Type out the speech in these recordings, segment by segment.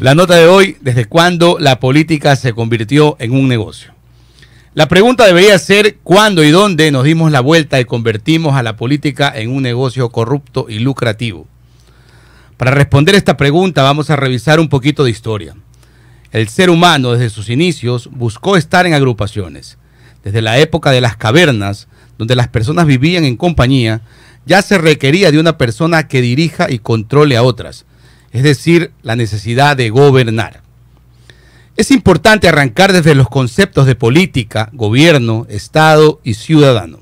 La nota de hoy, ¿desde cuándo la política se convirtió en un negocio? La pregunta debería ser cuándo y dónde nos dimos la vuelta y convertimos a la política en un negocio corrupto y lucrativo. Para responder esta pregunta vamos a revisar un poquito de historia. El ser humano desde sus inicios buscó estar en agrupaciones. Desde la época de las cavernas, donde las personas vivían en compañía, ya se requería de una persona que dirija y controle a otras, es decir, la necesidad de gobernar. Es importante arrancar desde los conceptos de política, gobierno, Estado y ciudadano.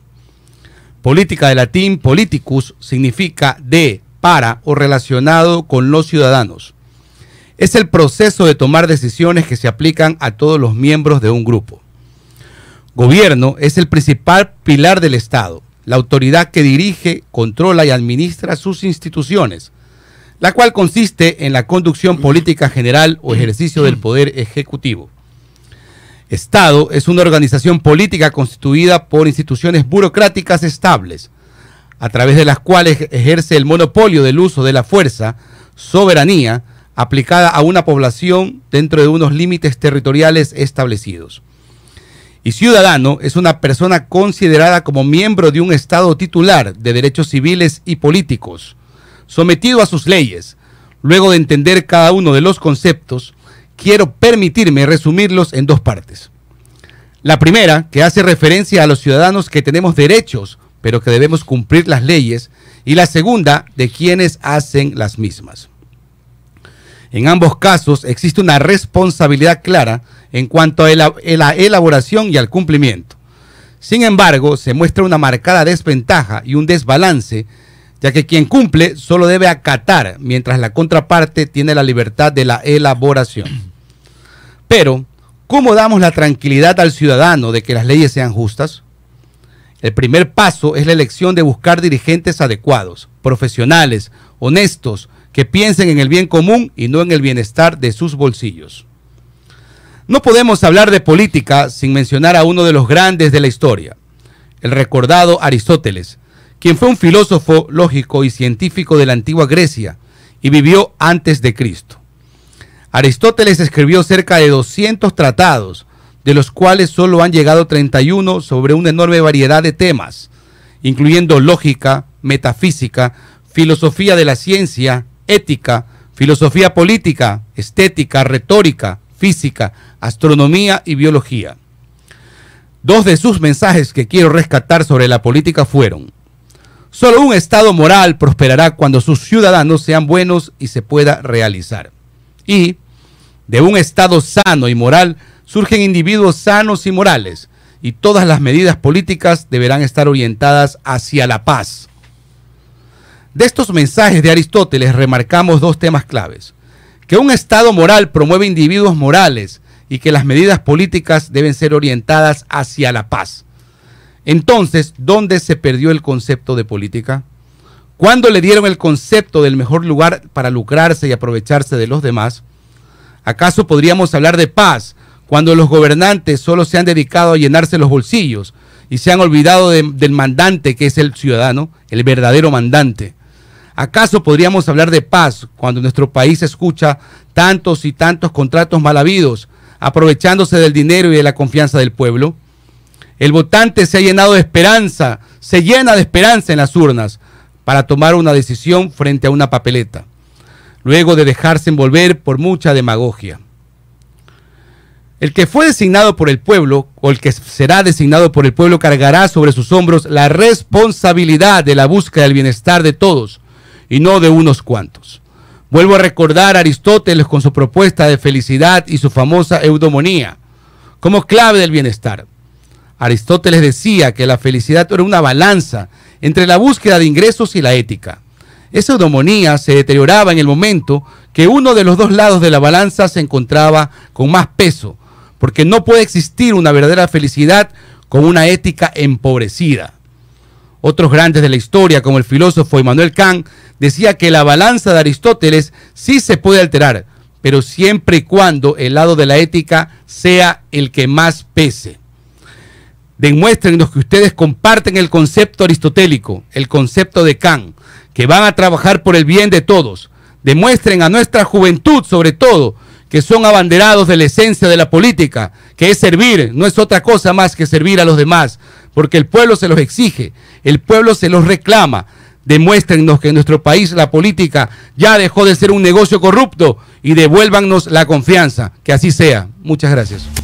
Política de latín politicus significa de, para o relacionado con los ciudadanos. Es el proceso de tomar decisiones que se aplican a todos los miembros de un grupo. Gobierno es el principal pilar del Estado, la autoridad que dirige, controla y administra sus instituciones la cual consiste en la conducción política general o ejercicio del poder ejecutivo. Estado es una organización política constituida por instituciones burocráticas estables, a través de las cuales ejerce el monopolio del uso de la fuerza, soberanía, aplicada a una población dentro de unos límites territoriales establecidos. Y ciudadano es una persona considerada como miembro de un Estado titular de derechos civiles y políticos, sometido a sus leyes. Luego de entender cada uno de los conceptos, quiero permitirme resumirlos en dos partes. La primera, que hace referencia a los ciudadanos que tenemos derechos, pero que debemos cumplir las leyes, y la segunda, de quienes hacen las mismas. En ambos casos existe una responsabilidad clara en cuanto a la elaboración y al cumplimiento. Sin embargo, se muestra una marcada desventaja y un desbalance ya que quien cumple solo debe acatar, mientras la contraparte tiene la libertad de la elaboración. Pero, ¿cómo damos la tranquilidad al ciudadano de que las leyes sean justas? El primer paso es la elección de buscar dirigentes adecuados, profesionales, honestos, que piensen en el bien común y no en el bienestar de sus bolsillos. No podemos hablar de política sin mencionar a uno de los grandes de la historia, el recordado Aristóteles, quien fue un filósofo lógico y científico de la antigua Grecia y vivió antes de Cristo. Aristóteles escribió cerca de 200 tratados, de los cuales solo han llegado 31 sobre una enorme variedad de temas, incluyendo lógica, metafísica, filosofía de la ciencia, ética, filosofía política, estética, retórica, física, astronomía y biología. Dos de sus mensajes que quiero rescatar sobre la política fueron, Solo un Estado moral prosperará cuando sus ciudadanos sean buenos y se pueda realizar. Y de un Estado sano y moral surgen individuos sanos y morales, y todas las medidas políticas deberán estar orientadas hacia la paz. De estos mensajes de Aristóteles remarcamos dos temas claves. Que un Estado moral promueve individuos morales y que las medidas políticas deben ser orientadas hacia la paz. Entonces, ¿dónde se perdió el concepto de política? ¿Cuándo le dieron el concepto del mejor lugar para lucrarse y aprovecharse de los demás? ¿Acaso podríamos hablar de paz cuando los gobernantes solo se han dedicado a llenarse los bolsillos y se han olvidado del mandante que es el ciudadano, el verdadero mandante? ¿Acaso podríamos hablar de paz cuando nuestro país escucha tantos y tantos contratos mal habidos, aprovechándose del dinero y de la confianza del pueblo? El votante se ha llenado de esperanza, se llena de esperanza en las urnas para tomar una decisión frente a una papeleta, luego de dejarse envolver por mucha demagogia. El que fue designado por el pueblo o el que será designado por el pueblo cargará sobre sus hombros la responsabilidad de la búsqueda del bienestar de todos y no de unos cuantos. Vuelvo a recordar a Aristóteles con su propuesta de felicidad y su famosa eudomonía como clave del bienestar. Aristóteles decía que la felicidad era una balanza entre la búsqueda de ingresos y la ética. Esa eudomonía se deterioraba en el momento que uno de los dos lados de la balanza se encontraba con más peso, porque no puede existir una verdadera felicidad con una ética empobrecida. Otros grandes de la historia, como el filósofo Immanuel Kant, decía que la balanza de Aristóteles sí se puede alterar, pero siempre y cuando el lado de la ética sea el que más pese demuéstrenos que ustedes comparten el concepto aristotélico, el concepto de Kant, que van a trabajar por el bien de todos. Demuestren a nuestra juventud, sobre todo, que son abanderados de la esencia de la política, que es servir, no es otra cosa más que servir a los demás, porque el pueblo se los exige, el pueblo se los reclama. Demuéstrennos que en nuestro país la política ya dejó de ser un negocio corrupto y devuélvanos la confianza. Que así sea. Muchas gracias.